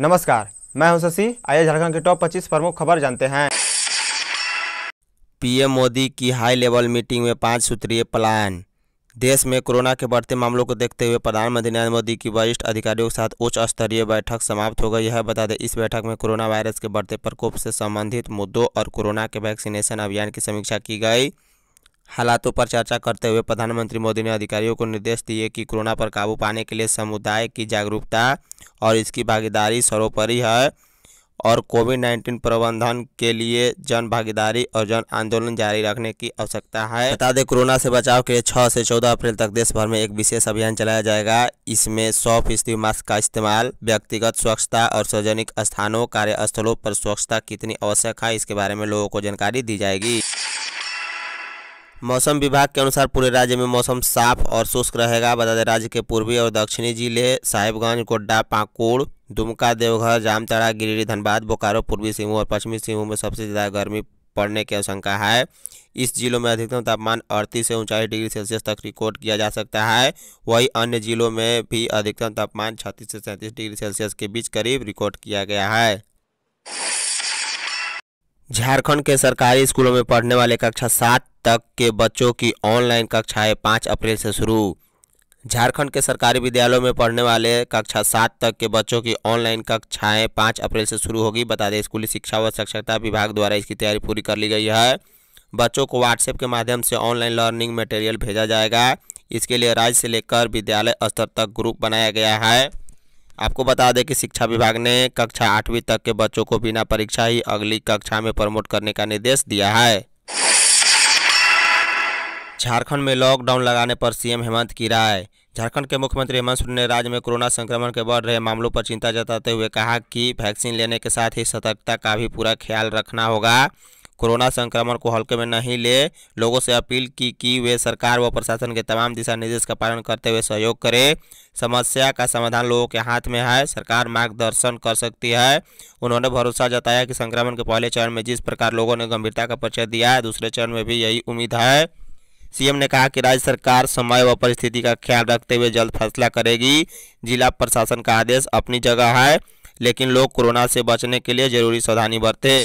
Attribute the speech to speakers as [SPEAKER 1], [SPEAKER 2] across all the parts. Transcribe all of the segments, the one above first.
[SPEAKER 1] नमस्कार मैं हूं शशि आइए झारखंड के टॉप 25 प्रमुख खबर जानते हैं पीएम मोदी की हाई लेवल मीटिंग में पाँच सूत्रीय प्लान देश में कोरोना के बढ़ते मामलों को देखते हुए प्रधानमंत्री नरेंद्र मोदी की वरिष्ठ अधिकारियों के साथ उच्च स्तरीय बैठक समाप्त हो गई यह बता दें इस बैठक में कोरोना वायरस के बढ़ते प्रकोप से संबंधित मुद्दों और कोरोना के वैक्सीनेशन अभियान की समीक्षा की गई हालातों पर चर्चा करते हुए प्रधानमंत्री मोदी ने अधिकारियों को निर्देश दिए कि कोरोना पर काबू पाने के लिए समुदाय की जागरूकता और इसकी भागीदारी सर्वोपरि है और कोविड नाइन्टीन प्रबंधन के लिए जन भागीदारी और जन आंदोलन जारी रखने की आवश्यकता है बता दें कोरोना से बचाव के लिए छः से चौदह अप्रैल तक देश भर में एक विशेष अभियान चलाया जाएगा इसमें सौ फीसदी मास्क का इस्तेमाल व्यक्तिगत स्वच्छता और सार्वजनिक स्थानों कार्यस्थलों पर स्वच्छता कितनी आवश्यक है इसके बारे में लोगों को जानकारी दी जाएगी मौसम विभाग के अनुसार पूरे राज्य में मौसम साफ और शुष्क रहेगा बता दें राज्य के पूर्वी और दक्षिणी जिले साहिबगंज गोड्डा पाकुड़ दुमका देवघर जामताड़ा गिरिडीह धनबाद बोकारो पूर्वी सिंहभूम और पश्चिमी सिंहभूम में सबसे ज़्यादा गर्मी पड़ने की आशंका है इस जिलों में अधिकतम तापमान अड़तीस से उनचालीस डिग्री सेल्सियस तक रिकॉर्ड किया जा सकता है वहीं अन्य जिलों में भी अधिकतम तापमान छत्तीस से सैंतीस डिग्री सेल्सियस के बीच करीब रिकॉर्ड किया गया है झारखंड के सरकारी स्कूलों में पढ़ने वाले कक्षा सात तक के बच्चों की ऑनलाइन कक्षाएं पाँच अप्रैल से शुरू झारखंड के सरकारी विद्यालयों में पढ़ने वाले कक्षा सात तक के बच्चों की ऑनलाइन कक्षाएं पाँच अप्रैल से शुरू होगी बता दें स्कूली शिक्षा व साक्षरता विभाग द्वारा इसकी तैयारी पूरी कर ली गई है बच्चों को व्हाट्सएप के माध्यम से ऑनलाइन लर्निंग मटेरियल भेजा जाएगा इसके लिए राज्य से लेकर विद्यालय स्तर तक ग्रुप बनाया गया है आपको बता दें कि शिक्षा विभाग ने कक्षा आठवीं तक के बच्चों को बिना परीक्षा ही अगली कक्षा में प्रमोट करने का निर्देश दिया है झारखंड में लॉकडाउन लगाने पर सीएम हेमंत की राय झारखंड के मुख्यमंत्री हेमंत सोरेन ने राज्य में कोरोना संक्रमण के बढ़ रहे मामलों पर चिंता जताते हुए कहा कि वैक्सीन लेने के साथ ही सतर्कता का भी पूरा ख्याल रखना होगा कोरोना संक्रमण को हल्के में नहीं ले लोगों से अपील की कि वे सरकार व प्रशासन के तमाम दिशा निर्देश का पालन करते हुए सहयोग करें समस्या का समाधान लोगों के हाथ में है सरकार मार्गदर्शन कर सकती है उन्होंने भरोसा जताया कि संक्रमण के पहले चरण में जिस प्रकार लोगों ने गंभीरता का परिचय दिया है दूसरे चरण में भी यही उम्मीद है सीएम ने कहा कि राज्य सरकार समय व परिस्थिति का ख्याल रखते हुए जल्द फैसला करेगी जिला प्रशासन का आदेश अपनी जगह है लेकिन लोग कोरोना से बचने के लिए जरूरी सावधानी बरते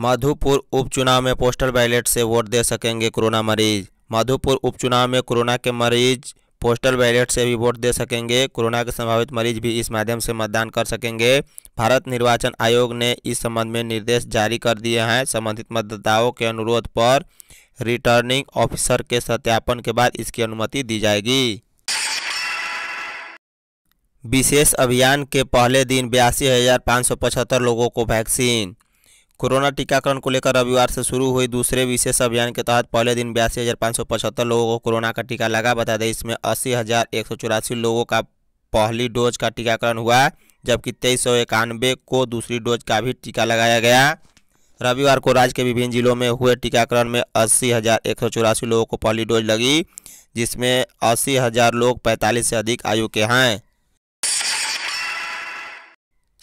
[SPEAKER 1] मधुपुर उपचुनाव में पोस्टल बैलेट से वोट दे सकेंगे कोरोना मरीज मधुपुर उपचुनाव में कोरोना के मरीज पोस्टल बैलेट से भी वोट दे सकेंगे कोरोना के संभावित मरीज भी इस माध्यम से मतदान कर सकेंगे भारत निर्वाचन आयोग ने इस संबंध में निर्देश जारी कर दिए हैं संबंधित मतदाताओं के अनुरोध पर रिटर्निंग ऑफिसर के सत्यापन के बाद इसकी अनुमति दी जाएगी विशेष अभियान के पहले दिन बयासी हज़ार पाँच सौ पचहत्तर लोगों को वैक्सीन कोरोना टीकाकरण को लेकर रविवार से शुरू हुई दूसरे विशेष अभियान के तहत पहले दिन बयासी हज़ार पाँच सौ पचहत्तर लोगों को कोरोना का टीका लगा बता दें इसमें अस्सी हज़ार एक सौ चौरासी लोगों का पहली डोज का टीकाकरण हुआ जबकि तेईस सौ इक्यानवे को दूसरी डोज का भी टीका लगाया गया रविवार को राज्य के विभिन्न जिलों में हुए टीकाकरण में अस्सी हज़ार एक सौ चौरासी लोगों को पहली डोज लगी जिसमें अस्सी हज़ार लोग पैंतालीस से अधिक आयु के हैं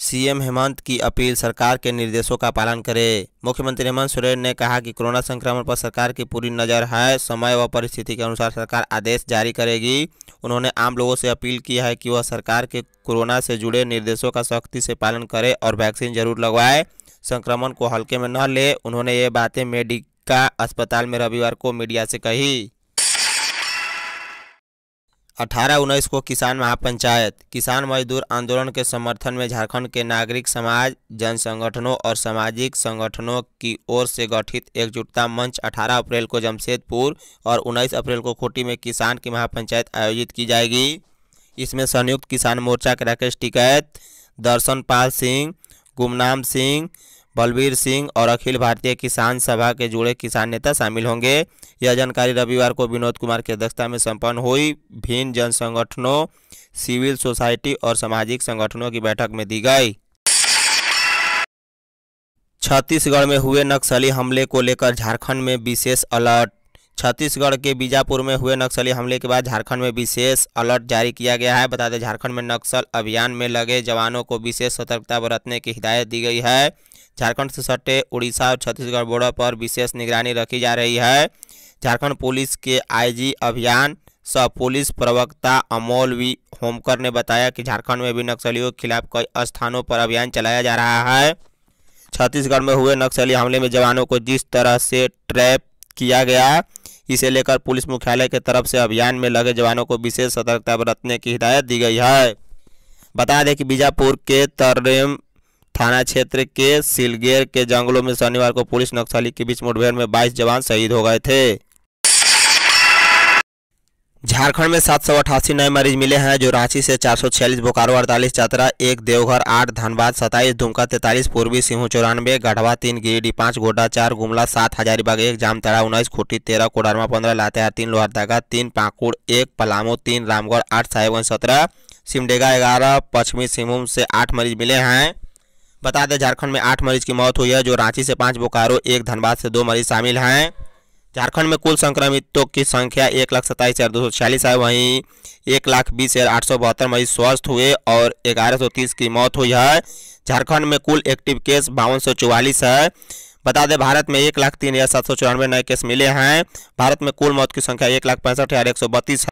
[SPEAKER 1] सीएम हेमंत की अपील सरकार के निर्देशों का पालन करे मुख्यमंत्री हेमंत सोरेन ने कहा कि कोरोना संक्रमण पर सरकार की पूरी नज़र है समय व परिस्थिति के अनुसार सरकार आदेश जारी करेगी उन्होंने आम लोगों से अपील की है कि वह सरकार के कोरोना से जुड़े निर्देशों का सख्ती से पालन करे और वैक्सीन जरूर लगवाए संक्रमण को हल्के में न ले उन्होंने ये बातें मेडिका अस्पताल में रविवार को मीडिया से कही अठारह उन्नीस को किसान महापंचायत किसान मजदूर आंदोलन के समर्थन में झारखंड के नागरिक समाज जन संगठनों और सामाजिक संगठनों की ओर से गठित एकजुटता मंच 18 अप्रैल को जमशेदपुर और 19 अप्रैल को खूंटी में किसान की महापंचायत आयोजित की जाएगी इसमें संयुक्त किसान मोर्चा के राकेश टिकैत दर्शन पाल सिंह गुमनाम सिंह बलबीर सिंह और अखिल भारतीय किसान सभा के जुड़े किसान नेता शामिल होंगे यह जानकारी रविवार को विनोद कुमार की अध्यक्षता में संपन्न हुई भिन्न जन संगठनों सिविल सोसाइटी और सामाजिक संगठनों की बैठक में दी गई छत्तीसगढ़ में हुए नक्सली हमले को लेकर झारखंड में विशेष अलर्ट छत्तीसगढ़ के बीजापुर में हुए नक्सली हमले के बाद झारखंड में विशेष अलर्ट जारी किया गया है बता दें झारखंड में नक्सल अभियान में लगे जवानों को विशेष सतर्कता बरतने की हिदायत दी गई है झारखंड से सटे उड़ीसा और छत्तीसगढ़ बॉर्डर पर विशेष निगरानी रखी जा रही है झारखंड पुलिस के आईजी अभियान सह पुलिस प्रवक्ता अमोल वी होमकर ने बताया कि झारखंड में भी नक्सलियों के खिलाफ कई स्थानों पर अभियान चलाया जा रहा है छत्तीसगढ़ में हुए नक्सली हमले में जवानों को जिस तरह से ट्रैप किया गया इसे लेकर पुलिस मुख्यालय के तरफ से अभियान में लगे जवानों को विशेष सतर्कता बरतने की हिदायत दी गई है बता दें कि बीजापुर के तर्रेम थाना क्षेत्र के सिलगेर के जंगलों में शनिवार को पुलिस नक्सली के बीच मुठभेड़ में 22 जवान शहीद हो गए थे झारखंड में सात सौ अठासी नए मरीज मिले हैं जो रांची से चार सौ छियालीस बोकारो अड़तालीस चतरा एक देवघर आठ धनबाद सताईस दुमका तैतालीस पूर्वी सिंह चौरानवे गढ़वा तीन गिरिडीह पाँच गोड्डा चार गुमला सात हजारीबाग एक जामतरा उन्नीस खुटी तेरह कोडरमा पंद्रह लातेहार तीन लोहरदागा तीन पाकुड़ एक पलामू तीन रामगढ़ आठ साहेबगंज सत्रह सिमडेगा ग्यारह पश्चिमी सिंहभूम से आठ मरीज मिले हैं बता दें झारखंड में आठ मरीज की मौत हुई है जो रांची से पाँच बोकारो एक धनबाद से दो मरीज शामिल हैं झारखंड में कुल संक्रमितों की संख्या एक लाख सत्ताईस हज़ार दो सौ छियालीस है वहीं एक लाख बीस हज़ार आठ सौ बहत्तर मरीज स्वस्थ हुए और ग्यारह सौ तीस की मौत हुई है झारखंड में कुल एक्टिव केस बावन सौ चौवालीस है बता दें भारत में एक लाख तीन हज़ार सात सौ चौरानवे नए केस मिले हैं भारत में कुल मौत की संख्या एक लाख पैंसठ हज़ार एक सौ बत्तीस है